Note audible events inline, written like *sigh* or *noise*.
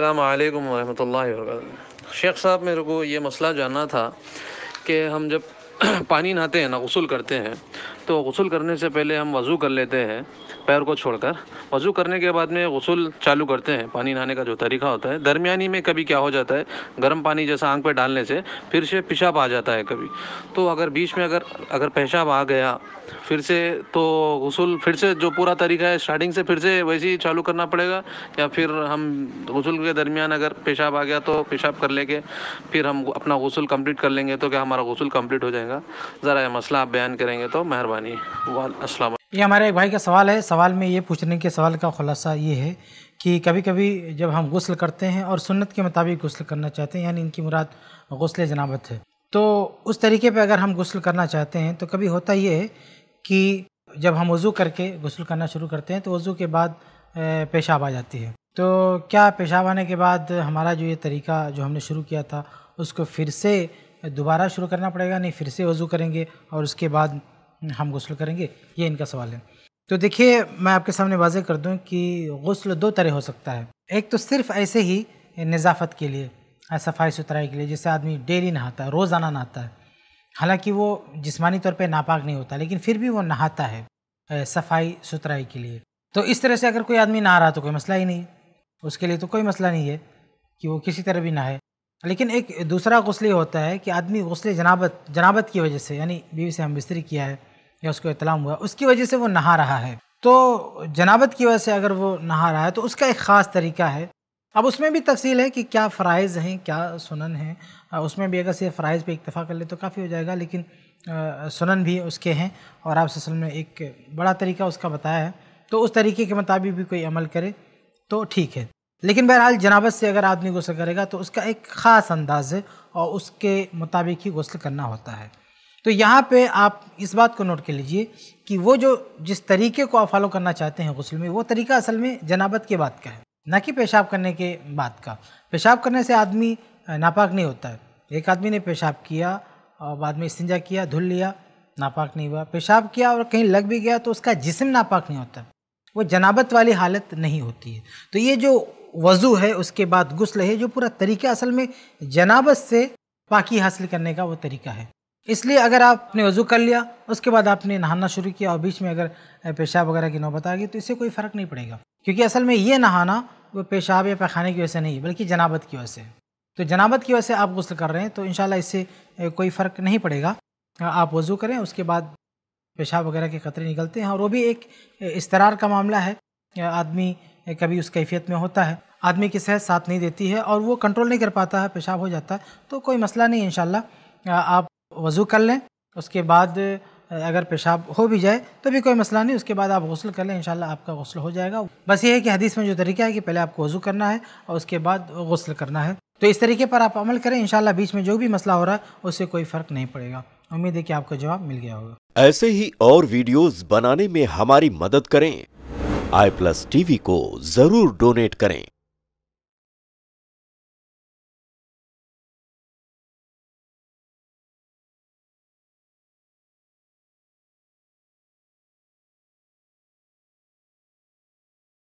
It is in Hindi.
अल्लाम वरम शेख साहब मेरे को ये मसला जानना था कि हम जब *coughs* पानी नहाते हैं ना गसल करते हैं तो गसल करने से पहले हम वज़ू कर लेते हैं पैर को छोड़कर वज़ू करने के बाद में गसल चालू करते हैं पानी नहाने का जो तरीका होता है दरमियानी में कभी क्या हो जाता है गर्म पानी जैसा आँख पर डालने से फिर से पेशाब आ जाता है कभी तो अगर बीच में अगर अगर पेशाब आ गया फिर से तो गसल फिर से जो पूरा तरीका है स्टार्टिंग से फिर से वैसे ही चालू करना पड़ेगा या फिर हम गसल के दरमियान अगर पेशाब आ गया तो पेशाब कर लेके फिर हम अपना गसल कम्प्लीट कर लेंगे तो क्या हमारा गसल कम्प्लीट हो जाएगा जाएगा ज़रा यह मसला आप बयान करेंगे तो मेहरबानी वाल ये हमारे एक भाई का सवाल है सवाल में ये पूछने के सवाल का खुलासा ये है कि कभी कभी जब हम गसल करते हैं और सुन्नत के मुताबिक गसल करना चाहते हैं यानी इनकी मुराद गसल जनाबत है तो उस तरीके पे अगर हम गसल करना चाहते हैं तो कभी होता ये है कि जब हम वज़ू करके गसल करना शुरू करते हैं तो वज़ू के बाद पेशाब आ जाती है तो क्या पेशाब आने के बाद हमारा जो ये तरीका जो हमने शुरू किया था उसको फिर से दोबारा शुरू करना पड़ेगा नहीं फिर से वज़ू करेंगे और उसके बाद हम गसल करेंगे ये इनका सवाल है तो देखिए मैं आपके सामने वाजह कर दूं कि गसल दो तरह हो सकता है एक तो सिर्फ ऐसे ही नज़ाफत के लिए सफाई सुथराई के लिए जैसे आदमी डेली नहाता है रोज़ाना नहाता है हालांकि वो जिस्मानी तौर पे नापाक नहीं होता लेकिन फिर भी वो नहाता है सफाई सुथराई के लिए तो इस तरह से अगर कोई आदमी नहा रहा तो कोई मसला ही नहीं उसके लिए तो कोई मसला नहीं है कि वो किसी तरह भी नहाए लेकिन एक दूसरा गसल होता है कि आदमी गसल जनाबत जनाबत की वजह से यानी बीवी से हम बिस्तरी किया है या उसको इतलाम हुआ उसकी वजह से वो नहा रहा है तो जनाबत की वजह से अगर वो नहा रहा है तो उसका एक ख़ास तरीका है अब उसमें भी तफसील है कि क्या फ़रज़ हैं क्या सुनन हैं उसमें भी अगर सिर्फ फ़रज़ पे इतफ़ा कर ले तो काफ़ी हो जाएगा लेकिन सुनन भी उसके हैं और आप असल में एक बड़ा तरीका उसका बताया है तो उस तरीके के मुताबिक भी कोई अमल करे तो ठीक है लेकिन बहरहाल जनाबत से अगर आदमी गसल करेगा तो उसका एक ख़ास अंदाज है और उसके मुताबिक ही गसल करना होता है तो यहाँ पे आप इस बात को नोट कर लीजिए कि वो जो जिस तरीके को आप फॉलो करना चाहते हैं गसल में वो तरीका असल में जनाबत के बाद का है ना कि पेशाब करने के बाद का पेशाब करने से आदमी नापाक नहीं होता है एक आदमी ने पेशाब किया और बाद में इस्तंजा किया धुल लिया नापाक नहीं हुआ पेशाब किया और कहीं लग भी गया तो उसका जिसम नापाक नहीं होता वो जनाबत वाली हालत नहीं होती है तो ये जो वज़ू है उसके बाद गसल है जो पूरा तरीका असल में जनाबत से पाकी हासिल करने का वो तरीका है इसलिए अगर आपने वज़ू कर लिया उसके बाद आपने नहाना शुरू किया और बीच में अगर पेशाब वगैरह की नौबत आ गई तो इससे कोई फ़र्क नहीं पड़ेगा क्योंकि असल में ये नहाना वो पेशाब या पैखाने की वजह से नहीं बल्कि जनाबत की वजह से तो जनाबत की वजह से आप गसल कर रहे हैं तो इन इससे कोई फ़र्क नहीं पड़ेगा आप वज़ू करें उसके बाद पेशाब वगैरह के कतरे निकलते हैं और वो भी एक इसतरार का मामला है आदमी कभी उस कैफियत में होता है आदमी की सेहत साथ नहीं देती है और वो कंट्रोल नहीं कर पाता है पेशाब हो जाता है तो कोई मसला नहीं इन आप वज़ू कर लें उसके बाद अगर पेशाब हो भी जाए तो भी कोई मसला नहीं उसके बाद आप गसल कर लें इन आपका गसल हो जाएगा बस ये है कि हदीस में जो तरीका है कि पहले आपको वज़ू करना है और उसके बाद गसल करना है तो इस तरीके पर आप अमल करें इन बीच में जो भी मसला हो रहा है उससे कोई फ़र्क नहीं पड़ेगा उम्मीद है कि आपका जवाब मिल गया होगा ऐसे ही और वीडियोस बनाने में हमारी मदद करें आई प्लस टीवी को जरूर डोनेट करें